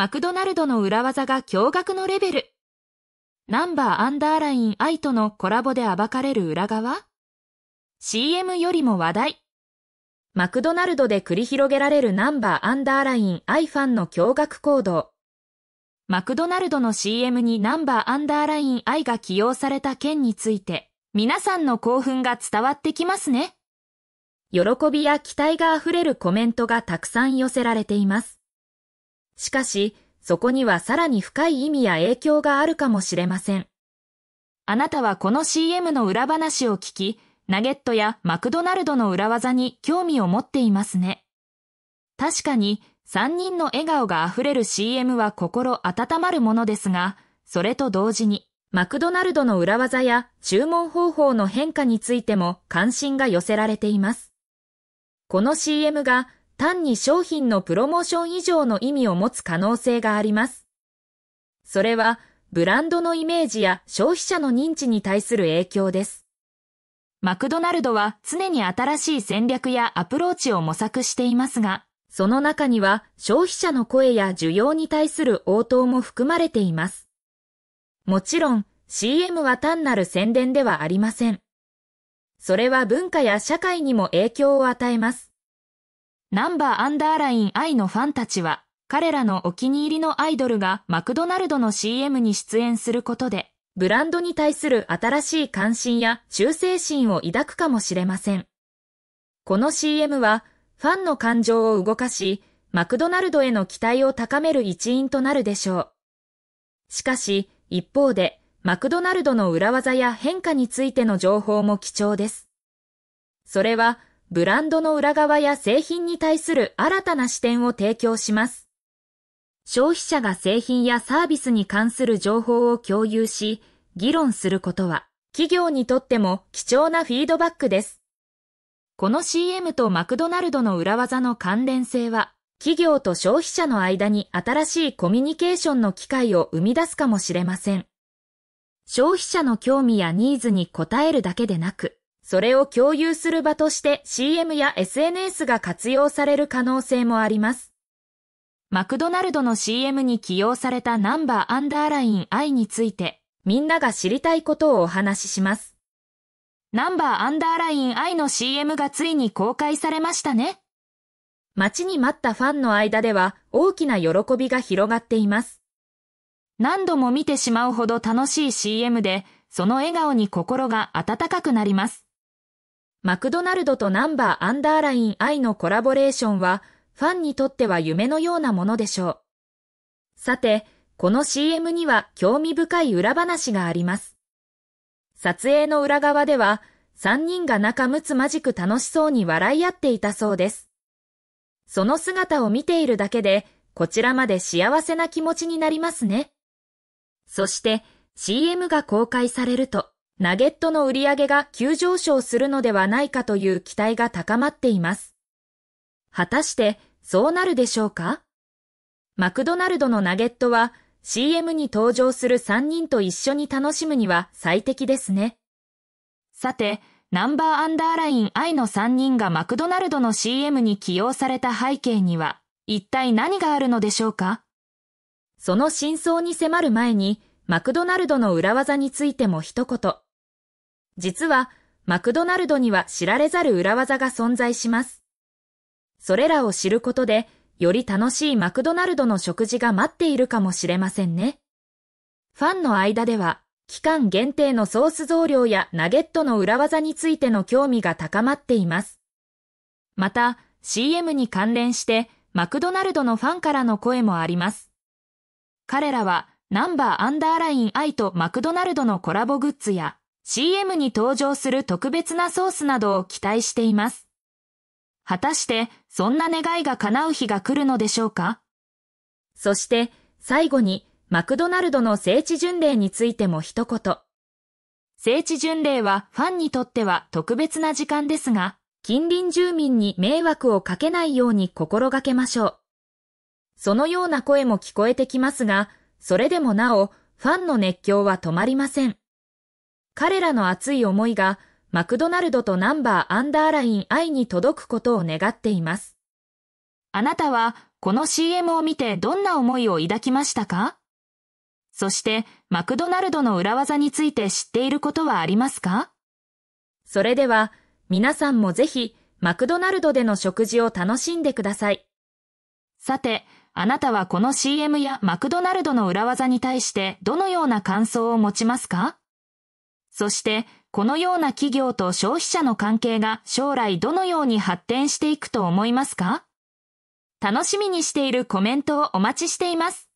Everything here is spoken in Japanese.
マクドナルドの裏技が驚愕のレベル。ナンバーアンダーライン I とのコラボで暴かれる裏側 ?CM よりも話題。マクドナルドで繰り広げられるナンバーアンダーラインイファンの驚愕行動。マクドナルドの CM にナンバーアンダーライン愛が起用された件について、皆さんの興奮が伝わってきますね。喜びや期待が溢れるコメントがたくさん寄せられています。しかし、そこにはさらに深い意味や影響があるかもしれません。あなたはこの CM の裏話を聞き、ナゲットやマクドナルドの裏技に興味を持っていますね。確かに、3人の笑顔が溢れる CM は心温まるものですが、それと同時に、マクドナルドの裏技や注文方法の変化についても関心が寄せられています。この CM が単に商品のプロモーション以上の意味を持つ可能性があります。それは、ブランドのイメージや消費者の認知に対する影響です。マクドナルドは常に新しい戦略やアプローチを模索していますが、その中には消費者の声や需要に対する応答も含まれています。もちろん CM は単なる宣伝ではありません。それは文化や社会にも影響を与えます。ナンバーアンダーライン愛のファンたちは、彼らのお気に入りのアイドルがマクドナルドの CM に出演することで、ブランドに対する新しい関心や忠誠心を抱くかもしれません。この CM は、ファンの感情を動かし、マクドナルドへの期待を高める一因となるでしょう。しかし、一方で、マクドナルドの裏技や変化についての情報も貴重です。それは、ブランドの裏側や製品に対する新たな視点を提供します。消費者が製品やサービスに関する情報を共有し、議論することは、企業にとっても貴重なフィードバックです。この CM とマクドナルドの裏技の関連性は、企業と消費者の間に新しいコミュニケーションの機会を生み出すかもしれません。消費者の興味やニーズに応えるだけでなく、それを共有する場として CM や SNS が活用される可能性もあります。マクドナルドの CM に起用されたナンバーアンダーライン I について、みんなが知りたいことをお話しします。ナンバーアンダーライン I の CM がついに公開されましたね。待ちに待ったファンの間では大きな喜びが広がっています。何度も見てしまうほど楽しい CM で、その笑顔に心が温かくなります。マクドナルドとナンバーアンダーライン I のコラボレーションは、ファンにとっては夢のようなものでしょう。さて、この CM には興味深い裏話があります。撮影の裏側では、3人が仲睦まじく楽しそうに笑い合っていたそうです。その姿を見ているだけで、こちらまで幸せな気持ちになりますね。そして、CM が公開されると、ナゲットの売り上げが急上昇するのではないかという期待が高まっています。果たしてそうなるでしょうかマクドナルドのナゲットは CM に登場する3人と一緒に楽しむには最適ですね。さて、ナンバーアンダーライン I の3人がマクドナルドの CM に起用された背景には一体何があるのでしょうかその真相に迫る前にマクドナルドの裏技についても一言。実は、マクドナルドには知られざる裏技が存在します。それらを知ることで、より楽しいマクドナルドの食事が待っているかもしれませんね。ファンの間では、期間限定のソース増量やナゲットの裏技についての興味が高まっています。また、CM に関連して、マクドナルドのファンからの声もあります。彼らは、ナンバーアンダーライン I とマクドナルドのコラボグッズや、CM に登場する特別なソースなどを期待しています。果たしてそんな願いが叶う日が来るのでしょうかそして最後にマクドナルドの聖地巡礼についても一言。聖地巡礼はファンにとっては特別な時間ですが、近隣住民に迷惑をかけないように心がけましょう。そのような声も聞こえてきますが、それでもなお、ファンの熱狂は止まりません。彼らの熱い思いが、マクドナルドとナンバーアンダーライン愛に届くことを願っています。あなたは、この CM を見てどんな思いを抱きましたかそして、マクドナルドの裏技について知っていることはありますかそれでは、皆さんもぜひ、マクドナルドでの食事を楽しんでください。さて、あなたはこの CM やマクドナルドの裏技に対してどのような感想を持ちますかそして、このような企業と消費者の関係が将来どのように発展していくと思いますか楽しみにしているコメントをお待ちしています。